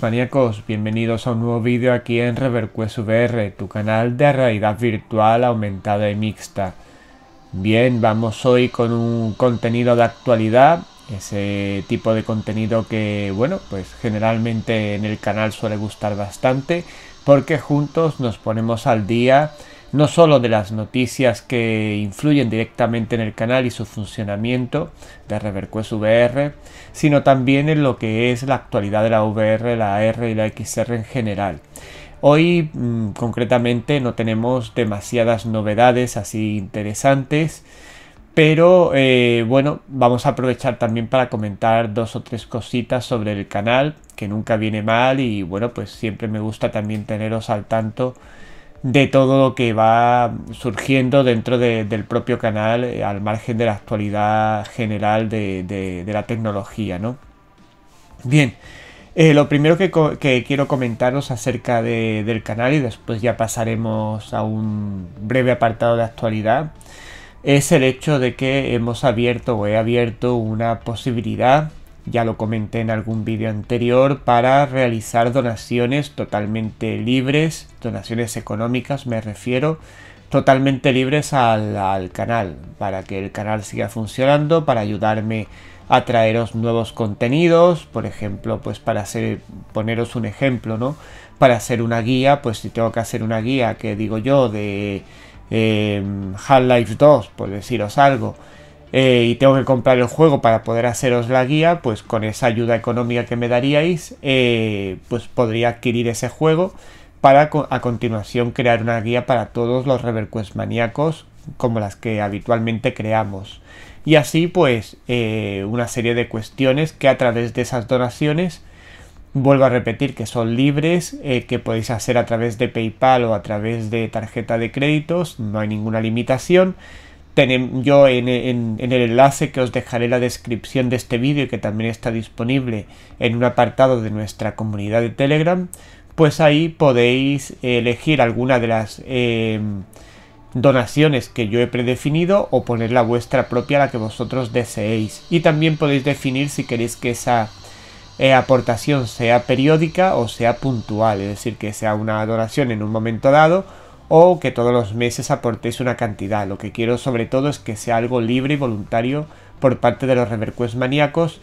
maníacos, bienvenidos a un nuevo vídeo aquí en Reverquest VR, tu canal de realidad virtual aumentada y mixta. Bien, vamos hoy con un contenido de actualidad, ese tipo de contenido que, bueno, pues generalmente en el canal suele gustar bastante, porque juntos nos ponemos al día no solo de las noticias que influyen directamente en el canal y su funcionamiento de Reverquest VR, sino también en lo que es la actualidad de la VR, la AR y la XR en general. Hoy mm, concretamente no tenemos demasiadas novedades así interesantes, pero eh, bueno, vamos a aprovechar también para comentar dos o tres cositas sobre el canal, que nunca viene mal y bueno, pues siempre me gusta también teneros al tanto de todo lo que va surgiendo dentro del propio canal eh, al margen de la actualidad general de, la tecnología, ¿no? Bien, eh, lo primero que, que, quiero comentaros acerca del canal y después ya pasaremos a un breve apartado de actualidad es el hecho de que hemos abierto o he abierto una posibilidad ya lo comenté en algún vídeo anterior, para realizar donaciones totalmente libres, donaciones económicas me refiero, totalmente libres al, canal, para que el canal siga funcionando, para ayudarme a traeros nuevos contenidos, por ejemplo, pues para hacer, poneros un ejemplo, ¿no? Para hacer una guía, pues si tengo que hacer una guía que digo yo de em, Half-Life 2, por deciros algo, eh, y tengo que comprar el juego para poder haceros la guía, pues con esa ayuda económica que me daríais, eh, pues podría adquirir ese juego para a continuación crear una guía para todos los Reverquest maníacos como las que habitualmente creamos. Y así pues eh, una serie de cuestiones que a través de esas donaciones vuelvo a repetir que son libres, que podéis hacer a través de PayPal o a través de tarjeta de créditos, no hay ninguna limitación yo en, el enlace que os dejaré en la descripción de este vídeo y que también está disponible en un apartado de nuestra comunidad de Telegram, pues ahí podéis elegir alguna de las em, donaciones que yo he predefinido o poner la vuestra propia, la que vosotros deseéis. Y también podéis definir si queréis que esa eh, aportación sea periódica o sea puntual, es decir, que sea una donación en un momento dado o que todos los meses aportéis una cantidad. Lo que quiero sobre todo es que sea algo libre y voluntario por parte de los reverques maníacos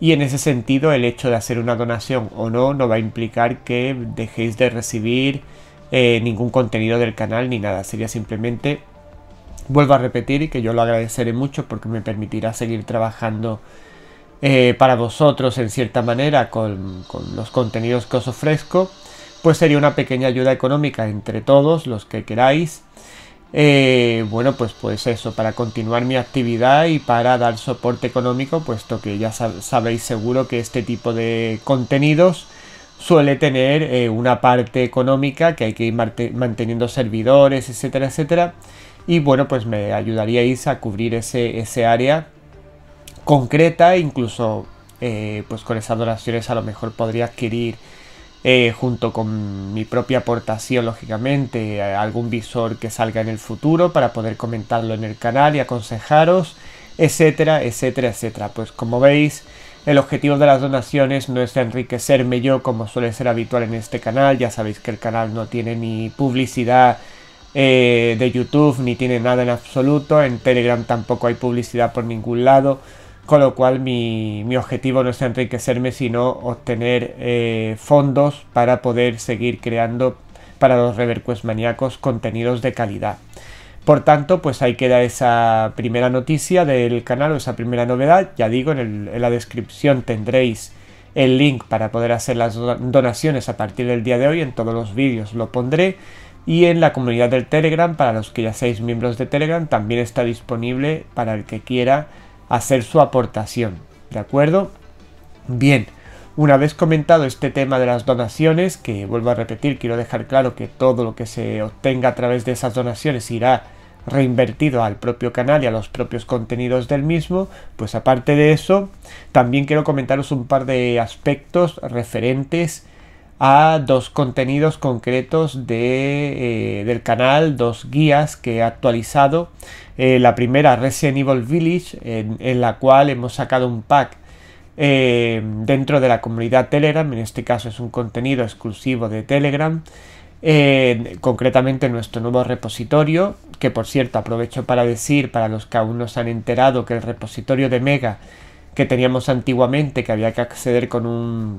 y en ese sentido el hecho de hacer una donación o no no va a implicar que dejéis de recibir eh, ningún contenido del canal ni nada. Sería simplemente, vuelvo a repetir y que yo lo agradeceré mucho porque me permitirá seguir trabajando eh, para vosotros en cierta manera con los contenidos que os ofrezco pues sería una pequeña ayuda económica entre todos los que queráis. Eh, bueno, pues, pues, eso, para continuar mi actividad y para dar soporte económico, puesto que ya sabéis seguro que este tipo de contenidos suele tener eh, una parte económica que hay que ir manteniendo servidores, etcétera, etcétera. Y bueno, pues me ayudaríais a cubrir ese, área concreta, incluso eh, pues con esas donaciones a lo mejor podría adquirir eh, junto con mi propia aportación, lógicamente, algún visor que salga en el futuro para poder comentarlo en el canal y aconsejaros, etcétera, etcétera, etcétera. Pues como veis, el objetivo de las donaciones no es enriquecerme yo como suele ser habitual en este canal, ya sabéis que el canal no tiene ni publicidad eh, de YouTube, ni tiene nada en absoluto, en Telegram tampoco hay publicidad por ningún lado, con lo cual mi, objetivo no es enriquecerme, sino obtener eh, fondos para poder seguir creando para los reverques maníacos contenidos de calidad. Por tanto, pues ahí queda esa primera noticia del canal o esa primera novedad. Ya digo, en, en la descripción tendréis el link para poder hacer las donaciones a partir del día de hoy. En todos los vídeos lo pondré. Y en la comunidad del Telegram, para los que ya seáis miembros de Telegram, también está disponible para el que quiera hacer su aportación. ¿De acuerdo? Bien. Una vez comentado este tema de las donaciones, que vuelvo a repetir, quiero dejar claro que todo lo que se obtenga a través de esas donaciones irá reinvertido al propio canal y a los propios contenidos del mismo, pues aparte de eso, también quiero comentaros un par de aspectos referentes a dos contenidos concretos de, eh, del canal, dos guías que he actualizado. Eh, la primera, Resident Evil Village, en, la cual hemos sacado un pack eh, dentro de la comunidad Telegram, en este caso es un contenido exclusivo de Telegram. concretamente nuestro nuevo repositorio que por cierto aprovecho para decir para los que aún no se han enterado que el repositorio de Mega que teníamos antiguamente, que había que acceder con,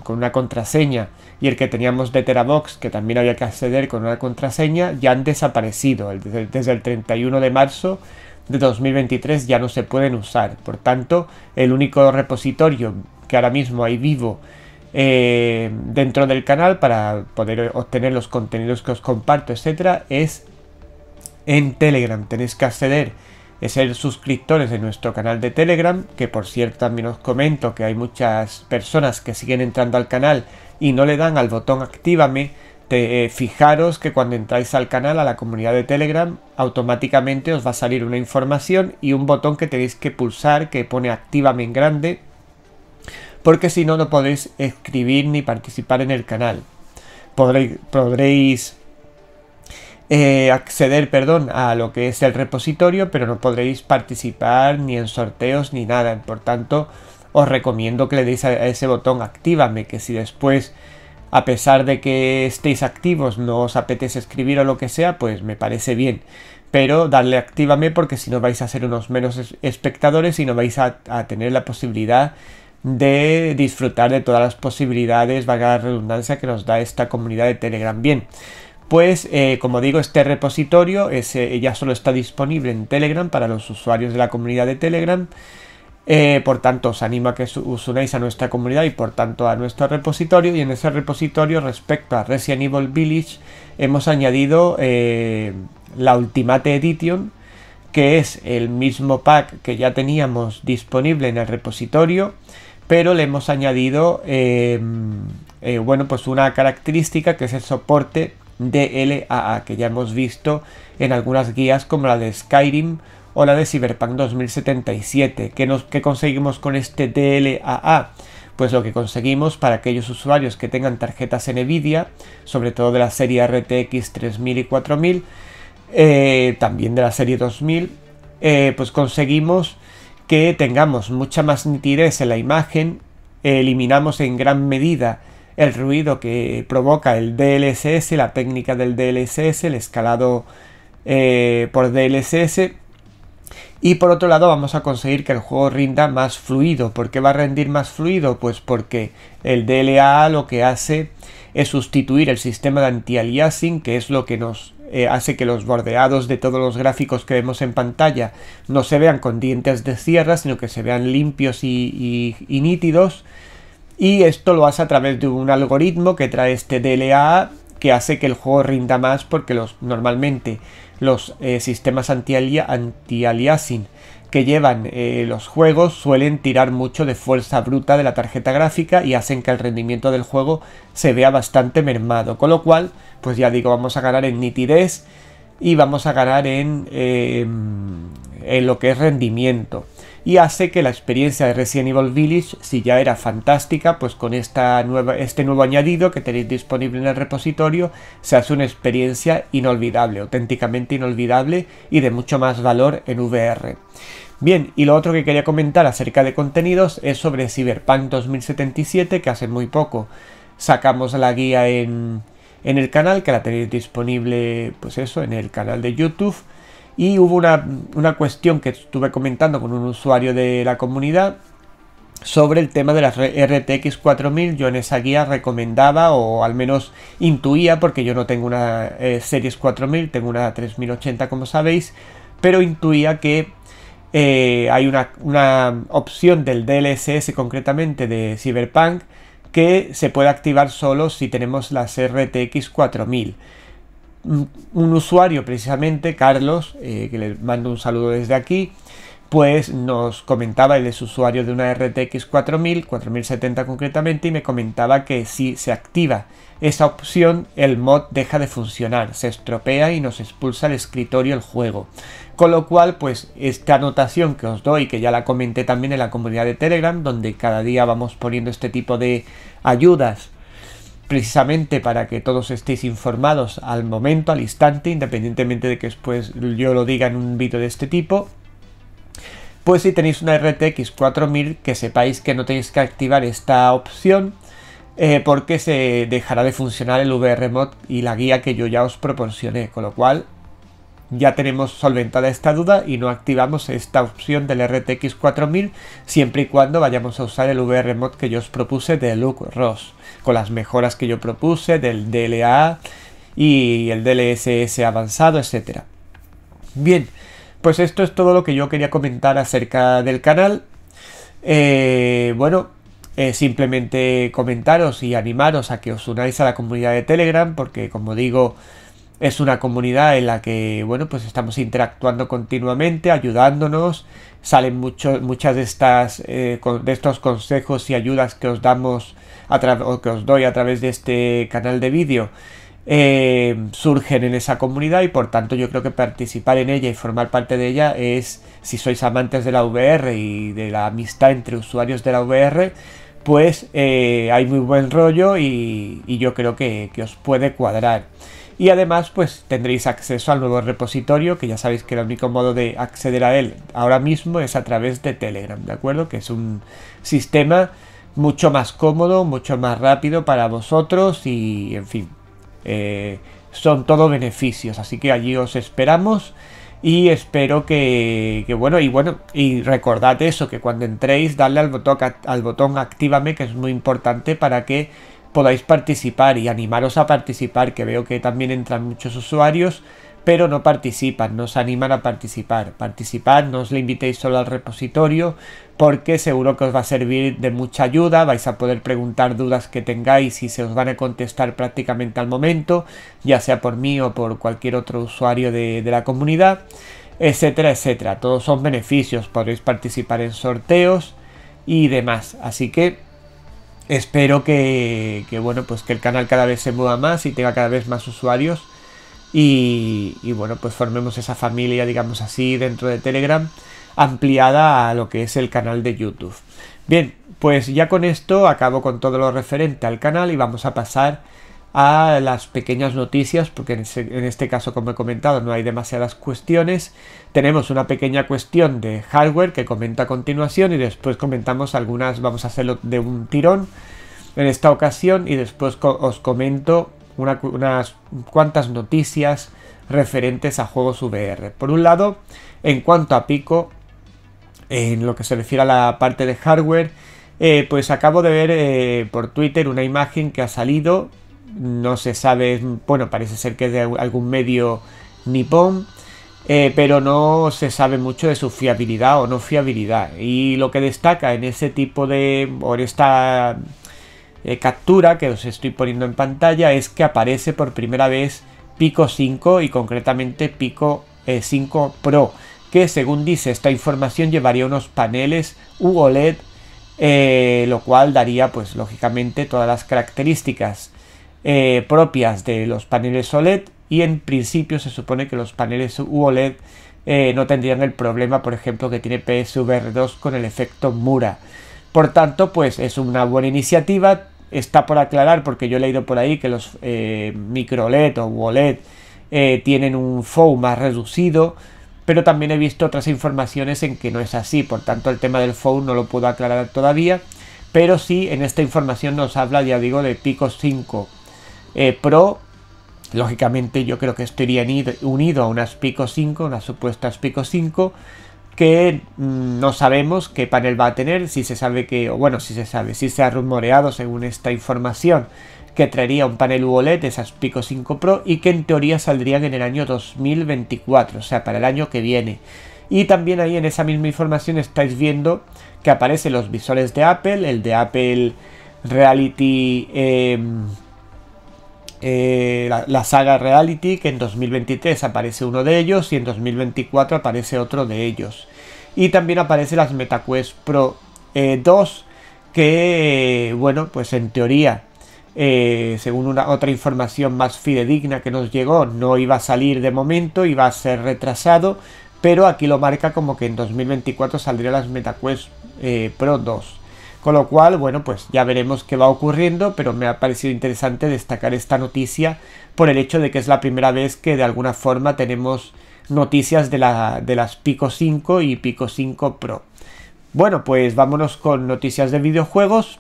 una contraseña, y el que teníamos de Terabox, que también había que acceder con una contraseña, ya han desaparecido. Desde, el 31 de marzo de 2023 ya no se pueden usar. Por tanto, el único repositorio que ahora mismo hay vivo eh, dentro del canal para poder obtener los contenidos que os comparto, etcétera, es en Telegram. Tenéis que acceder es ser suscriptores de nuestro canal de Telegram, que por cierto también os comento que hay muchas personas que siguen entrando al canal y no le dan al botón actívame, te, eh, fijaros que cuando entráis al canal, a la comunidad de Telegram, automáticamente os va a salir una información y un botón que tenéis que pulsar que pone actívame en grande, porque si no, no podéis escribir ni participar en el canal. podréis eh, acceder, perdón, a lo que es el repositorio, pero no podréis participar ni en sorteos ni nada. Por tanto, os recomiendo que le deis a ese botón actívame, que si después, a pesar de que estéis activos, no os apetece escribir o lo que sea, pues me parece bien. Pero darle actívame porque si no vais a ser unos menos espectadores y no vais a, a tener la posibilidad de disfrutar de todas las posibilidades, valga la redundancia, que nos da esta comunidad de Telegram. Bien, pues eh, como digo, este repositorio eh, ya solo está disponible en Telegram para los usuarios de la comunidad de Telegram. Eh, por tanto, os animo a que os unáis a nuestra comunidad y por tanto a nuestro repositorio. Y en ese repositorio, respecto a Resident Evil Village, hemos añadido la Ultimate Edition, que es el mismo pack que ya teníamos disponible en el repositorio, pero le hemos añadido em, bueno, pues una característica que es el soporte DLAA que ya hemos visto en algunas guías como la de Skyrim o la de Cyberpunk 2077. ¿Qué, nos, conseguimos con este DLAA? Pues lo que conseguimos para aquellos usuarios que tengan tarjetas NVIDIA, sobre todo de la serie RTX 3000 y 4000, eh, también de la serie 2000, eh, pues conseguimos que tengamos mucha más nitidez en la imagen, eliminamos en gran medida el ruido que provoca el DLSS, la técnica del DLSS, el escalado eh, por DLSS. Y por otro lado vamos a conseguir que el juego rinda más fluido. ¿Por qué va a rendir más fluido? Pues porque el DLA lo que hace es sustituir el sistema de anti-aliasing, que es lo que nos eh, hace que los bordeados de todos los gráficos que vemos en pantalla no se vean con dientes de sierra, sino que se vean limpios y nítidos y esto lo hace a través de un algoritmo que trae este DLA que hace que el juego rinda más porque los, normalmente los eh, sistemas anti-aliasing que llevan eh, los juegos suelen tirar mucho de fuerza bruta de la tarjeta gráfica y hacen que el rendimiento del juego se vea bastante mermado. Con lo cual, pues ya digo, vamos a ganar en nitidez y vamos a ganar en, em, en lo que es rendimiento y hace que la experiencia de Resident Evil Village, si ya era fantástica, pues con esta nueva, este nuevo añadido que tenéis disponible en el repositorio, se hace una experiencia inolvidable, auténticamente inolvidable y de mucho más valor en VR. Bien, y lo otro que quería comentar acerca de contenidos es sobre Cyberpunk 2077, que hace muy poco sacamos la guía en, en el canal, que la tenéis disponible, pues eso, en el canal de YouTube. Y hubo una, cuestión que estuve comentando con un usuario de la comunidad sobre el tema de las RTX 4000. Yo en esa guía recomendaba o al menos intuía, porque yo no tengo una eh, Series 4000, tengo una 3080 como sabéis, pero intuía que eh, hay una, una, opción del DLSS concretamente de Cyberpunk que se puede activar solo si tenemos las RTX 4000 un usuario precisamente, Carlos, eh, que le mando un saludo desde aquí, pues nos comentaba, él es usuario de una RTX 4000, 4070 concretamente, y me comentaba que si se activa esa opción, el mod deja de funcionar, se estropea y nos expulsa el escritorio el juego. Con lo cual, pues esta anotación que os doy, que ya la comenté también en la comunidad de Telegram, donde cada día vamos poniendo este tipo de ayudas precisamente para que todos estéis informados al momento, al instante, independientemente de que después yo lo diga en un vídeo de este tipo. Pues si tenéis una RTX 4000 que sepáis que no tenéis que activar esta opción eh, porque se dejará de funcionar el VR y la guía que yo ya os proporcioné, con lo cual ya tenemos solventada esta duda y no activamos esta opción del RTX 4000 siempre y cuando vayamos a usar el VR mod que yo os propuse de Luke Ross, con las mejoras que yo propuse del DLA y el DLSS avanzado, etc. Bien, pues esto es todo lo que yo quería comentar acerca del canal. Eh, bueno, simplemente comentaros y animaros a que os unáis a la comunidad de Telegram, porque como digo, es una comunidad en la que, bueno, pues estamos interactuando continuamente, ayudándonos, salen muchos muchas de estas, eh, de estos consejos y ayudas que os damos a o que os doy a través de este canal de vídeo, eh, surgen en esa comunidad y por tanto yo creo que participar en ella y formar parte de ella es, si sois amantes de la VR y de la amistad entre usuarios de la VR, pues eh, hay muy buen rollo y, yo creo que, que os puede cuadrar y además pues tendréis acceso al nuevo repositorio que ya sabéis que el único modo de acceder a él ahora mismo es a través de Telegram, ¿de acuerdo? Que es un sistema mucho más cómodo, mucho más rápido para vosotros y en fin, eh, son todo beneficios, así que allí os esperamos. Y espero que, bueno, y bueno, y recordad eso, que cuando entréis, darle al botón, al botón actívame, que es muy importante para que podáis participar y animaros a participar, que veo que también entran muchos usuarios, pero no participan, no os animan a participar. Participad, no os le invitéis solo al repositorio, porque seguro que os va a servir de mucha ayuda, vais a poder preguntar dudas que tengáis y se os van a contestar prácticamente al momento, ya sea por mí o por cualquier otro usuario de, la comunidad, etcétera, etcétera. Todos son beneficios, podéis participar en sorteos y demás. Así que espero que, bueno, pues que el canal cada vez se mueva más y tenga cada vez más usuarios. Y, bueno, pues formemos esa familia, digamos así, dentro de Telegram, ampliada a lo que es el canal de YouTube. Bien, pues ya con esto acabo con todo lo referente al canal y vamos a pasar a las pequeñas noticias, porque en este caso, como he comentado, no hay demasiadas cuestiones. Tenemos una pequeña cuestión de hardware que comento a continuación y después comentamos algunas, vamos a hacerlo de un tirón en esta ocasión y después os comento unas cuantas noticias referentes a juegos VR. Por un lado, en cuanto a Pico, en lo que se refiere a la parte de hardware, eh, pues acabo de ver eh, por Twitter una imagen que ha salido no se sabe, bueno, parece ser que es de algún medio nipón, eh, pero no se sabe mucho de su fiabilidad o no fiabilidad. Y lo que destaca en ese tipo de, o esta eh, captura que os estoy poniendo en pantalla, es que aparece por primera vez Pico 5 y concretamente Pico 5 eh, Pro, que según dice esta información llevaría unos paneles UOLED, lo cual daría pues lógicamente todas las características. Eh, propias de los paneles OLED y en principio se supone que los paneles UOLED eh, no tendrían el problema, por ejemplo, que tiene PSVR 2 con el efecto Mura. Por tanto, pues es una buena iniciativa. Está por aclarar, porque yo he leído por ahí que los eh, micro LED o OLED e tienen un FOU más reducido, pero también he visto otras informaciones en que no es así. Por tanto, el tema del FOU no lo puedo aclarar todavía. Pero sí, en esta información nos habla, ya digo, de Pico 5 eh, Pro. Lógicamente yo creo que esto iría unido a unas Pico 5, unas supuestas Pico 5, que mm, no sabemos qué panel va a tener, si se sabe que, o bueno, si se sabe, si se ha rumoreado según esta información, que traería un panel OLED de esas Pico 5 Pro y que en teoría saldrían en el año 2024, o sea, para el año que viene. Y también ahí en esa misma información estáis viendo que aparecen los visores de Apple, el de Apple Reality... Em, eh, la, saga Reality, que en 2023 aparece uno de ellos y en 2024 aparece otro de ellos. Y también aparece las MetaQuest Pro 2, eh, que, bueno, pues en teoría, eh, según una otra información más fidedigna que nos llegó, no iba a salir de momento, iba a ser retrasado, pero aquí lo marca como que en 2024 saldría las MetaQuest Pro 2. Con lo cual, bueno, pues ya veremos qué va ocurriendo, pero me ha parecido interesante destacar esta noticia por el hecho de que es la primera vez que de alguna forma tenemos noticias de, de las Pico 5 y Pico 5 Pro. Bueno, pues vámonos con noticias de videojuegos.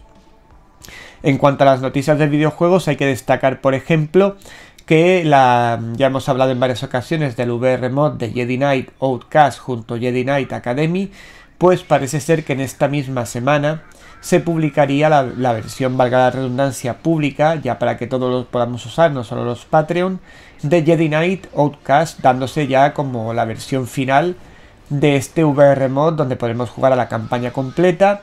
En cuanto a las noticias de videojuegos, hay que destacar, por ejemplo, que la, ya hemos hablado en varias ocasiones del VR mod de Jedi Knight Outcast junto a Jedi Knight Academy, pues parece ser que en esta misma semana se publicaría la, versión, valga la redundancia, pública, ya para que todos los podamos usar, no solo los Patreon, de Jedi Knight Outcast, dándose ya como la versión final de este VR mod, donde podremos jugar a la campaña completa,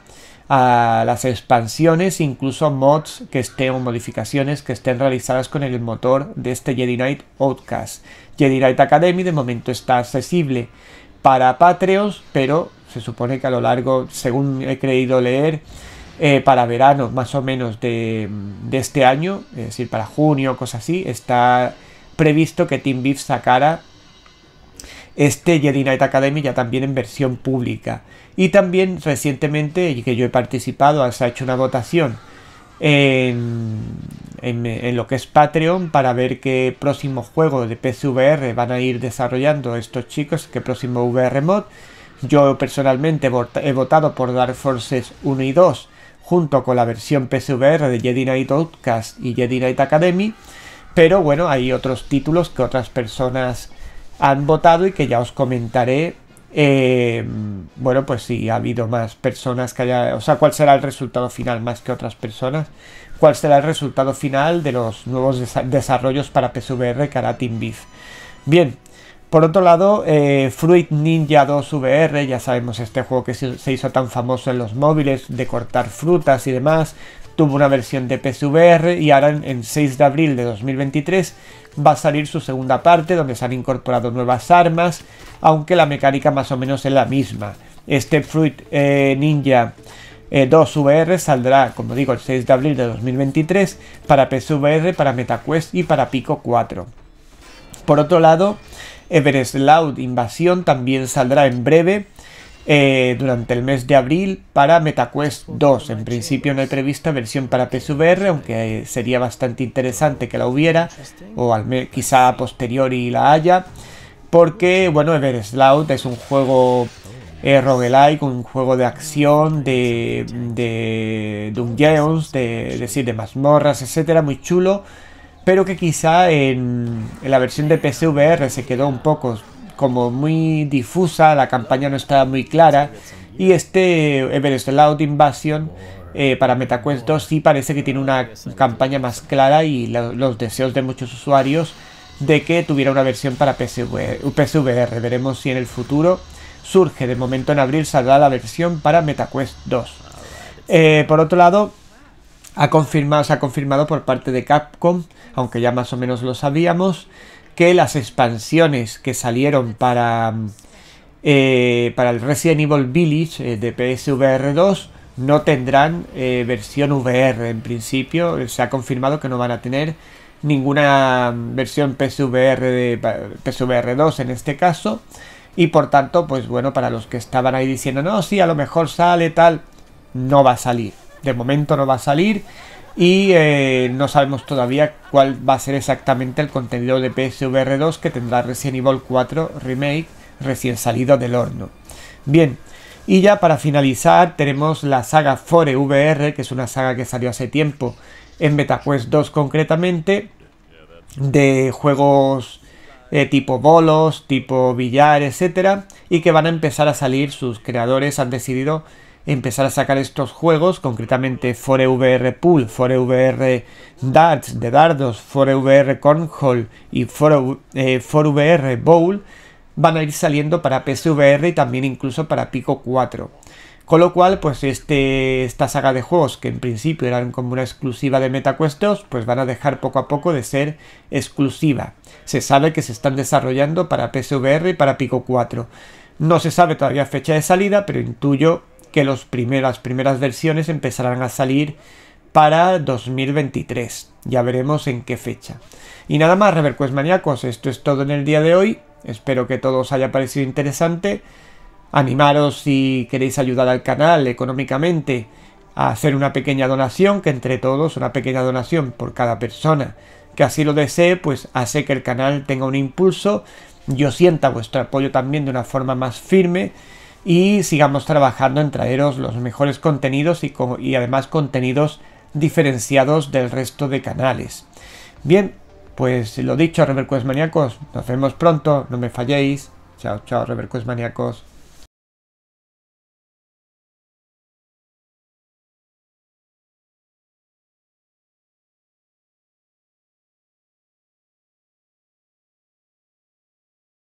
a las expansiones, incluso mods que estén o modificaciones que estén realizadas con el motor de este Jedi Knight Outcast. Jedi Knight Academy de momento está accesible para Patreons, pero se supone que a lo largo, según he creído leer, eh, para verano más o menos de, este año, es decir, para junio, cosas así, está previsto que Team Beef sacara este Jedi Knight Academy ya también en versión pública. Y también recientemente, y que yo he participado, se ha hecho una votación en, lo que es Patreon para ver qué próximo juego de PCVR van a ir desarrollando estos chicos, qué próximo VR mod. Yo personalmente he votado por Dark Forces 1 y 2 junto con la versión PSVR de Jedi Knight Outcast y Jedi Knight Academy, pero bueno, hay otros títulos que otras personas han votado y que ya os comentaré. Eh, bueno, pues si ha habido más personas que haya. O sea, cuál será el resultado final más que otras personas. Cuál será el resultado final de los nuevos desarrollos para PSVR que hará Team Bien, por otro lado, eh, Fruit Ninja 2 VR, ya sabemos este juego que se hizo tan famoso en los móviles de cortar frutas y demás, tuvo una versión de PSVR y ahora en, 6 de abril de 2023 va a salir su segunda parte donde se han incorporado nuevas armas, aunque la mecánica más o menos es la misma. Este Fruit eh, Ninja 2 eh, VR saldrá, como digo, el 6 de abril de 2023 para PSVR, para MetaQuest y para Pico 4. Por otro lado, Everest Loud Invasión también saldrá en breve. Eh, durante el mes de abril para MetaQuest 2. En principio no hay prevista versión para PSVR, aunque sería bastante interesante que la hubiera, o al quizá a posteriori la haya, porque, bueno, Everest Loud es un juego eh, roguelike, un juego de acción, de, de dungeons, de, decir, de mazmorras, etcétera, muy chulo pero que quizá en, la versión de PCVR se quedó un poco como muy difusa, la campaña no estaba muy clara, y este Everest eh, Loud Invasion eh, para MetaQuest 2 sí parece que tiene una campaña más clara y los deseos de muchos usuarios de que tuviera una versión para PSVR, Veremos si en el futuro surge. De momento en abril saldrá la versión para MetaQuest 2. Eh, por otro lado, ha confirmado, se ha confirmado por parte de Capcom, aunque ya más o menos lo sabíamos, que las expansiones que salieron para, eh, para el Resident Evil Village eh, de PSVR 2 no tendrán eh, versión VR en principio. Se ha confirmado que no van a tener ninguna mm, versión PSVR, de, PSVR 2 en este caso. Y por tanto, pues bueno, para los que estaban ahí diciendo, no, sí, a lo mejor sale tal, no va a salir de momento no va a salir y eh, no sabemos todavía cuál va a ser exactamente el contenido de PSVR 2 que tendrá Resident Evil 4 Remake recién salido del horno. Bien, y ya para finalizar tenemos la saga Fore VR, que es una saga que salió hace tiempo en MetaQuest 2 concretamente, de juegos eh, tipo bolos, tipo billar, etcétera, y que van a empezar a salir, sus creadores han decidido empezar a sacar estos juegos, concretamente 4VR Pool, 4VR Darts de dardos, 4VR Cornhole y eh, Forever Bowl, van a ir saliendo para PSVR y también incluso para Pico 4. Con lo cual, pues este, esta saga de juegos, que en principio eran como una exclusiva de MetaQuest 2, pues van a dejar poco a poco de ser exclusiva. Se sabe que se están desarrollando para PSVR y para Pico 4. No se sabe todavía fecha de salida, pero intuyo que las primeras versiones empezarán a salir para 2023. Ya veremos en qué fecha. Y nada más, Reverquest Maníacos, esto es todo en el día de hoy. Espero que todo os haya parecido interesante. Animaros si queréis ayudar al canal económicamente a hacer una pequeña donación, que entre todos, una pequeña donación por cada persona que así lo desee, pues hace que el canal tenga un impulso, yo sienta vuestro apoyo también de una forma más firme y sigamos trabajando en traeros los mejores contenidos y, y además contenidos diferenciados del resto de canales. Bien, pues lo dicho, Reverqués Maniacos. nos vemos pronto, no me falléis. Chao, chao, Reverqués Maniacos.